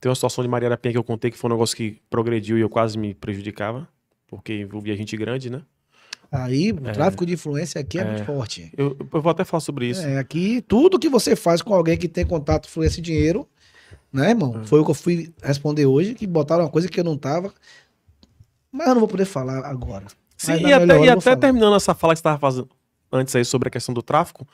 Tem uma situação de Maria da Penha que eu contei que foi um negócio que progrediu e eu quase me prejudicava, porque envolvia gente grande, né? Aí, o é. tráfico de influência aqui é, é. muito forte. Eu, eu, vou até falar sobre isso. É, aqui, tudo que você faz com alguém que tem contato, influência e dinheiro, né, irmão? É. Foi o que eu fui responder hoje, que botaram uma coisa que eu não tava. Mas eu não vou poder falar agora. Sim, e até, e até terminando essa fala que você estava fazendo antes aí sobre a questão do tráfico,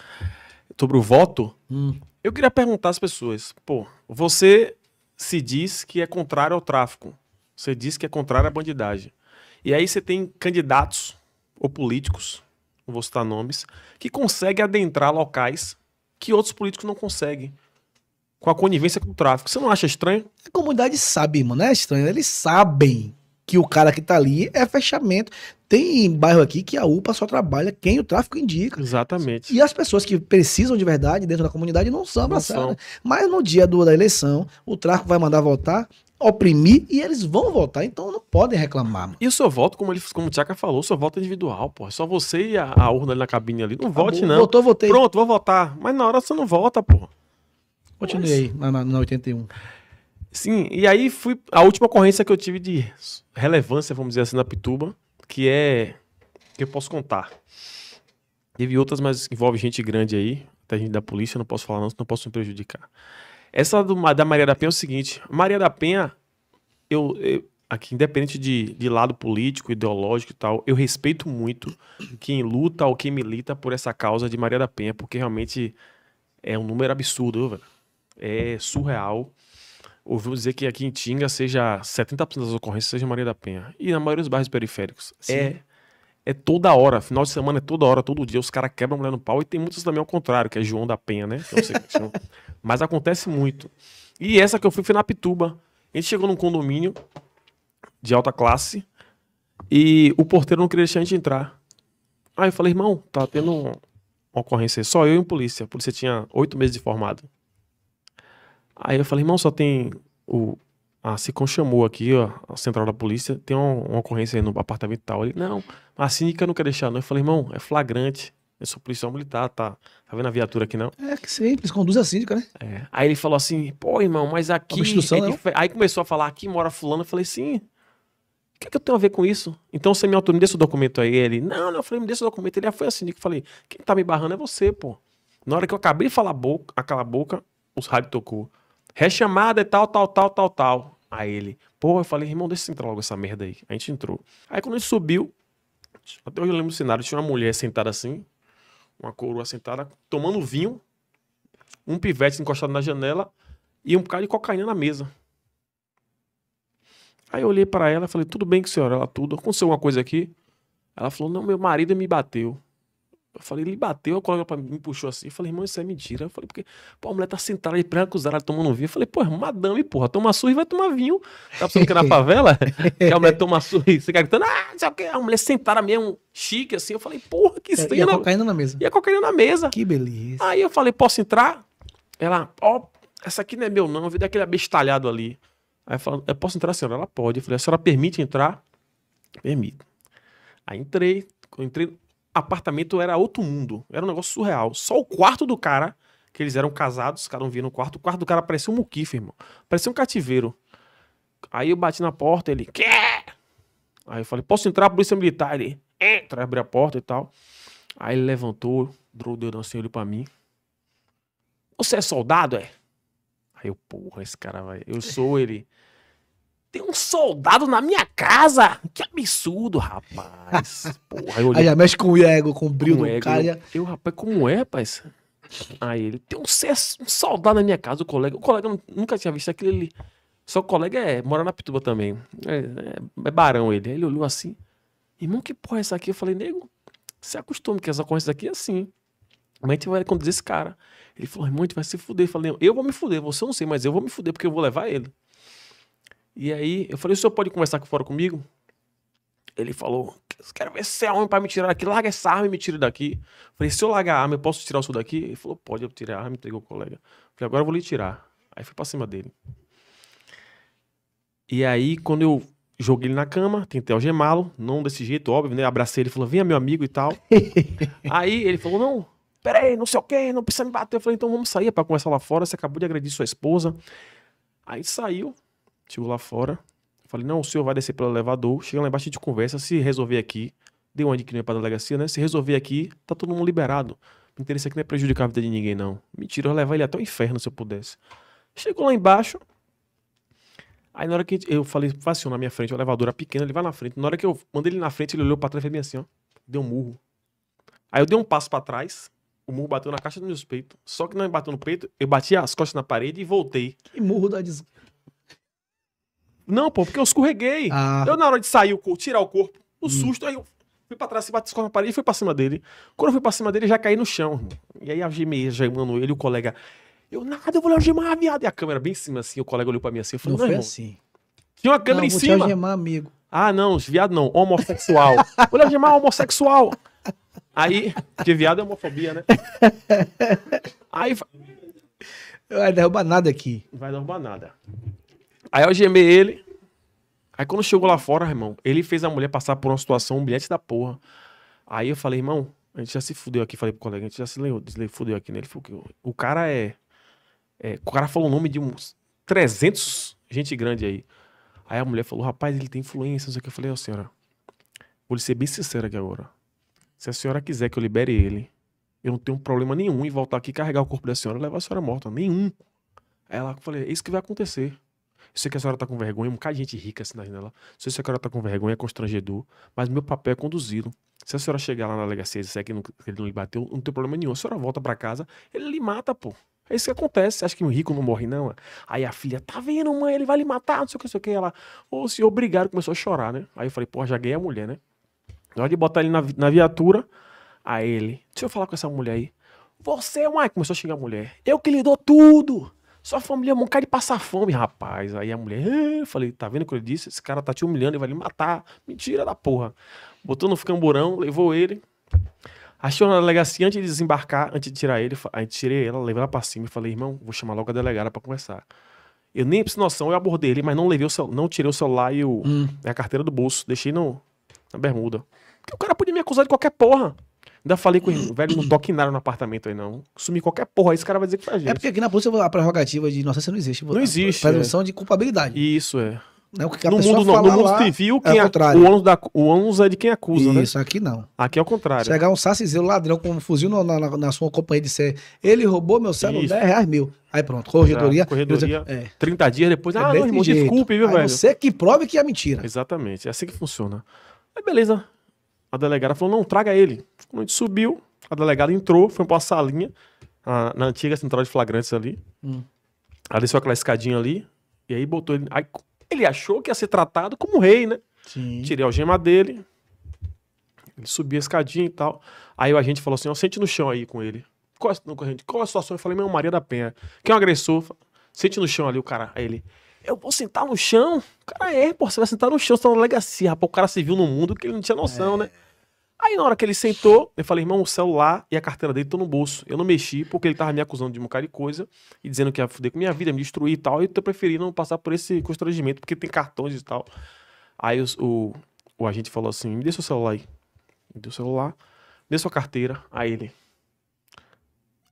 sobre o voto, hum. eu queria perguntar às pessoas, pô, você se diz que é contrário ao tráfico. Você diz que é contrário à bandidagem. E aí você tem candidatos ou políticos, não vou citar nomes, que conseguem adentrar locais que outros políticos não conseguem. Com a conivência com o tráfico. Você não acha estranho? A comunidade sabe, mano. Não é estranho. Eles sabem que o cara que tá ali é fechamento. Tem bairro aqui que a UPA só trabalha quem o tráfico indica. Exatamente. E as pessoas que precisam de verdade dentro da comunidade não são abraçadas. Mas no dia do, da eleição, o tráfico vai mandar votar, oprimir e eles vão votar. Então não podem reclamar. Mano. E o seu voto, como, ele, como o Tchaka falou, o seu voto é individual, pô. é Só você e a, a urna ali na cabine ali. Não vote, não. Votou, votei. Pronto, vou votar. Mas na hora você não vota, pô. Continuei aí, na, na, na 81. Sim, e aí fui. A última ocorrência que eu tive de relevância, vamos dizer assim, na Pituba que é. que eu posso contar. Teve outras, mas envolve gente grande aí, até gente da polícia, não posso falar não, não posso me prejudicar. Essa do, da Maria da Penha é o seguinte: Maria da Penha, eu, eu aqui, independente de, de lado político, ideológico e tal, eu respeito muito quem luta ou quem milita por essa causa de Maria da Penha, porque realmente é um número absurdo, velho. É surreal ouviu dizer que aqui em Tinga seja 70% das ocorrências seja Maria da Penha. E na maioria dos bairros periféricos. É. Sim. É é toda hora, final de semana é toda hora, todo dia, os caras quebram a mulher no pau. E tem muitos também ao contrário, que é João da Penha, né? É mas acontece muito. E essa que eu fui foi na Pituba. A gente chegou num condomínio de alta classe e o porteiro não queria deixar a gente entrar. Aí eu falei, irmão, tá tendo uma ocorrência aí. Só eu e um polícia. A polícia tinha oito meses de formado. Aí eu falei, irmão, só tem o. A Sicom chamou aqui, ó, a central da polícia, tem uma, uma ocorrência aí no apartamento tal. Ele, não, a síndica não quer deixar, não. Eu falei, irmão, é flagrante. Eu sou policial militar, tá? Tá vendo a viatura aqui, não? É, que simples, conduz a síndica, né? É. Aí ele falou assim, pô, irmão, mas aqui... é né, Aí começou a falar, aqui mora fulano. Eu falei, sim. O que, é que eu tenho a ver com isso? Então você me autoriza, me dê o documento aí. Ele, não, não, eu falei, me desse o documento. Ele, já ah, foi a síndica. Eu falei, quem tá me barrando é você, pô. Na hora que eu acabei de falar boca, aquela boca, os rádios tocou rechamada e tal, tal, tal, tal, tal. Aí ele, pô, eu falei, irmão, deixa eu entrar logo essa merda aí. A gente entrou. Aí quando a gente subiu, até hoje eu lembro do cenário, tinha uma mulher sentada assim, uma coroa sentada, tomando vinho, um pivete encostado na janela e um bocado de cocaína na mesa. Aí eu olhei para ela e falei, tudo bem com a senhora? Ela, tudo. Aconteceu alguma coisa aqui? Ela falou, não, meu marido me bateu. Eu falei, ele bateu, a colega pra mim, me puxou assim. Eu falei, irmão, isso é mentira. Eu falei, porque, pô, a mulher tá sentada aí, precusada, tomando vinho. Eu falei, pô, madame, porra, toma surra e vai tomar vinho. Tá pensando que é na favela? que a mulher toma surra e você quer gritando, ah, sabe o que. A mulher sentada mesmo, chique assim. Eu falei, porra, que estranho. E a né? cocaína na mesa. E a cocaína na mesa. Que beleza. Aí eu falei, posso entrar? Ela, ó, oh, essa aqui não é meu não, eu vi daquele é abestalhado ali. Aí eu falei, eu é, posso entrar, senhora? Ela pode. Eu falei, a senhora permite entrar? Permito. Aí entrei, entrei apartamento era outro mundo. Era um negócio surreal. Só o quarto do cara, que eles eram casados, cada um via no quarto. O quarto do cara parecia um muquifo, irmão. Parecia um cativeiro. Aí eu bati na porta, ele. Quê? Aí eu falei, posso entrar, polícia militar? Ele. Entra, é. abriu a porta e tal. Aí ele levantou, deu o dedo assim, olhou pra mim. Você é soldado, é? Aí eu, porra, esse cara vai. Eu sou ele. Tem um soldado na minha casa! Que absurdo, rapaz! Porra, eu olhei... Aí já mexe com o ego, com o brilho com do ego, cara. Eu, eu, rapaz, como é, rapaz? Aí ele, tem um, um soldado na minha casa, o colega. O colega nunca tinha visto aquele ali. Só o colega é, mora na Pituba também. É, é, é barão ele. Aí ele olhou assim. Irmão, que porra é essa aqui? Eu falei, nego, se acostume que essa corrente daqui é assim. Mas a gente vai conduzir esse cara. Ele falou, irmão, a gente vai se fuder. Eu falei, eu vou me fuder, você não sei, mas eu vou me fuder porque eu vou levar ele. E aí eu falei, o senhor pode conversar aqui fora comigo? Ele falou, quero ver se é homem pra me tirar daqui, larga essa arma e me tira daqui. falei, se eu largar a arma, eu posso tirar o senhor daqui? Ele falou, pode, eu tirei a arma, entregou o colega. falei, agora eu vou lhe tirar. Aí fui pra cima dele. E aí, quando eu joguei ele na cama, tentei algemá-lo, não desse jeito, óbvio, né? Abracei ele, falou, venha meu amigo e tal. aí ele falou, não, peraí, não sei o que, não precisa me bater. Eu falei, então vamos sair é para conversar lá fora, você acabou de agredir sua esposa. Aí saiu, Chegou lá fora. Falei, não, o senhor vai descer pelo elevador. Chega lá embaixo, a gente conversa. Se resolver aqui, deu onde que não é pra delegacia, né? Se resolver aqui, tá todo mundo liberado. O interesse aqui não é prejudicar a vida de ninguém, não. Mentira, eu levar ele até o inferno se eu pudesse. Chegou lá embaixo. Aí na hora que eu falei, vacilou na minha frente, o elevador era pequeno, ele vai na frente. Na hora que eu mandei ele na frente, ele olhou pra trás e fez assim, ó. Deu um murro. Aí eu dei um passo para trás, o murro bateu na caixa dos meus peitos. Só que não me bateu no peito, eu bati as costas na parede e voltei. Que murro da desgraça. Não, pô, porque eu escorreguei. Ah. Eu, na hora de sair, o, tirar o corpo, o um hum. susto, aí eu fui pra trás, bati com na parede e fui pra cima dele. Quando eu fui pra cima dele, já caí no chão, irmão. E aí algemei, já, mano, ele o colega. Eu, nada, eu vou lhe algemar, viado. E a câmera bem em cima, assim, o colega olhou pra mim assim. Eu falei, não, não foi irmão. assim. Tinha uma câmera não, em vou é cima. Te algemar, amigo. Ah, não, viado não, homossexual. vou lhe algemar, homossexual. Aí, de viado é homofobia, né? aí. Vai derrubar nada aqui. Não vai derrubar nada. Aí eu gemei ele. Aí quando chegou lá fora, irmão, ele fez a mulher passar por uma situação humilhante da porra. Aí eu falei, irmão, a gente já se fudeu aqui. Falei pro colega, a gente já se leu, fudeu aqui nele. Né? o cara é, é, O cara falou o nome de uns 300 gente grande aí. Aí a mulher falou, rapaz, ele tem influência, não sei o que. Eu falei, ó, oh, senhora, vou lhe ser bem sincero aqui agora. Se a senhora quiser que eu libere ele, eu não tenho problema nenhum em voltar aqui carregar o corpo da senhora e levar a senhora morta. Nenhum. Aí ela falei, é isso que vai acontecer. Eu sei que a senhora tá com vergonha, um bocado de gente rica assim na janela. Eu sei que a senhora tá com vergonha, é constrangedor, mas meu papel é conduzi-lo. Se a senhora chegar lá na delegacia e disser que, não, que ele não lhe bateu, não tem problema nenhum. A senhora volta para casa, ele lhe mata, pô. É isso que acontece. acha que um rico não morre, não. É? Aí a filha, tá vendo, mãe? Ele vai lhe matar, não sei o que, não sei o que. Ela, ô, oh, senhor, obrigado. Começou a chorar, né? Aí eu falei, pô, já ganhei a mulher, né? Na hora de botar ele na, na viatura, aí ele, deixa eu falar com essa mulher aí. Você é uma. Começou a xingar a mulher. Eu que lhe dou tudo. Sua família é um cara de passar fome, rapaz. Aí a mulher, eu falei, tá vendo o que ele disse? Esse cara tá te humilhando, ele vai lhe matar. Mentira da porra. Botou no camburão, levou ele. Achou na delegacia antes de desembarcar, antes de tirar ele, Aí tirei ela, levei ela pra cima e falei, irmão, vou chamar logo a delegada para conversar. Eu nem preciso noção, eu abordei ele, mas não levei o não tirei o celular e o, hum. Né, a carteira do bolso. Deixei no, na bermuda. Porque o cara podia me acusar de qualquer porra. Ainda falei com o velho, não toque nada no apartamento aí, não. Sumir qualquer porra, aí esse cara vai dizer que foi a gente. É porque aqui na polícia a prerrogativa de inocência não existe. Não existe. A é. presunção é. de culpabilidade. Isso, é. Não, né, é no mundo, não. No mundo civil, quem é o, a, o, ônus da, o ônus é de quem acusa, Isso, né? Isso, aqui não. Aqui é o contrário. Chegar um sacizeiro ladrão com um fuzil na, na, na sua companhia e disser, ele roubou meu celular, 10 reais mil. Aí pronto, corredoria. Já, corredoria, dizer, é. 30 dias depois, é ah, não, irmão, jeito. desculpe, viu, Aí velho? Você que prove que é mentira. Exatamente, é assim que funciona. Aí beleza, a delegada falou, não, traga ele. Quando a gente subiu, a delegada entrou, foi pra uma salinha, a, na antiga central de flagrantes ali. Hum. Ela desceu aquela escadinha ali, e aí botou ele. Aí, ele achou que ia ser tratado como rei, né? Sim. Tirei a algema dele. Ele subia a escadinha e tal. Aí o agente falou assim: ó, sente no chão aí com ele. Qual, é não, gente qual é a situação? Eu falei: meu, Maria da Penha. Quem é um agressor? Sente no chão ali o cara. Aí ele: eu vou sentar no chão? Cara, é, pô, você vai sentar no chão, você tá na legacia, rapaz. O cara se viu no mundo que ele não tinha noção, é. né? Aí na hora que ele sentou, eu falei, irmão, o celular e a carteira dele estão no bolso. Eu não mexi porque ele tava me acusando de um bocado de coisa e dizendo que ia fuder com minha vida, me destruir e tal. E eu preferi não passar por esse constrangimento porque tem cartões e tal. Aí o, o, o agente falou assim: me dê seu celular aí. Me deu o celular, me dê sua carteira. Aí ele: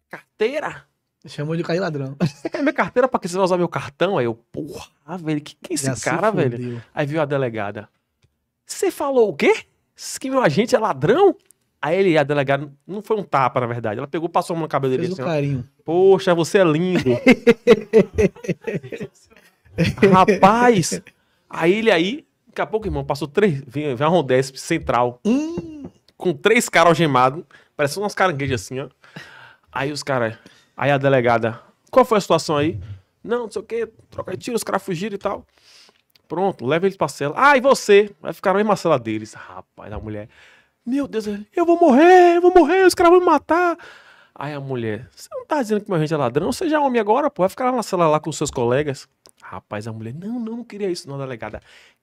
Carteira? Chamou de cair ladrão. Você quer minha carteira pra que você vai usar meu cartão? Aí eu, porra, velho, que que é esse Já cara, velho? Aí viu a delegada: Você falou o quê? que meu agente é ladrão? Aí ele, a delegada, não foi um tapa, na verdade. Ela pegou, passou a mão no cabelo Fez dele. Um assim, carinho. Poxa, você é lindo. Rapaz! Aí ele aí, daqui a pouco, irmão, passou três. Vem, vem a Rondesp central. Hum. Com três caras algemados. Parece umas caranguejos assim, ó. Aí os caras. Aí a delegada. Qual foi a situação aí? Não, não sei o quê. Troca de tiro, os caras fugiram e tal. Pronto, leva eles pra cela. Ah, e você? Vai ficar na mesma cela deles. Rapaz, a mulher. Meu Deus, eu vou morrer, eu vou morrer, os caras vão me matar. Aí a mulher, você não tá dizendo que meu gente é ladrão? Você já é homem agora, pô. Vai ficar lá na cela lá com seus colegas. Rapaz, a mulher, não, não, não queria isso, não, delegada.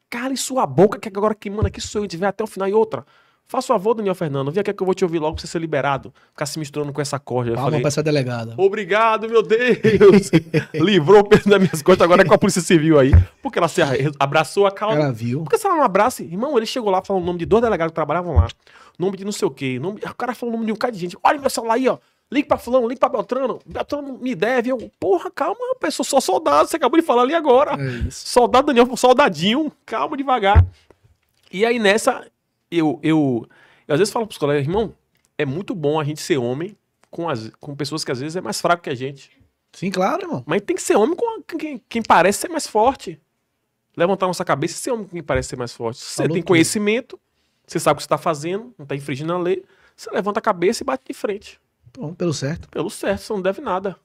Cale sua boca, que agora que manda aqui sou eu, tiver até o final e outra. Faça favor, Daniel Fernando. Vem aqui que eu vou te ouvir logo pra você ser liberado. Ficar se misturando com essa corda. Palma falei, pra essa delegada. Obrigado, meu Deus. Livrou o peso das minhas costas. Agora é com a Polícia Civil aí. Porque ela se abraçou a calma. Ela viu. Porque se ela não abraça, irmão, ele chegou lá falando o nome de dois delegados que trabalhavam lá. Nome de não sei o quê. Nome... O cara falou o nome de um cara de gente. Olha meu celular aí, ó. Ligue pra fulano, ligue pra Beltrano. Beltrano me deve. Eu, porra, calma, pessoa, só soldado. Você acabou de falar ali agora. É soldado Daniel, soldadinho. Calma, devagar. E aí nessa, eu, eu, eu às vezes falo pros colegas, irmão, é muito bom a gente ser homem com, as, com pessoas que às vezes é mais fraco que a gente. Sim, claro, irmão. Mas tem que ser homem com quem, quem parece ser mais forte. Levantar nossa cabeça e ser homem com quem parece ser mais forte. Você Falou tem tudo. conhecimento, você sabe o que você tá fazendo, não tá infringindo a lei, você levanta a cabeça e bate de frente. Bom, pelo certo. Pelo certo, você não deve nada.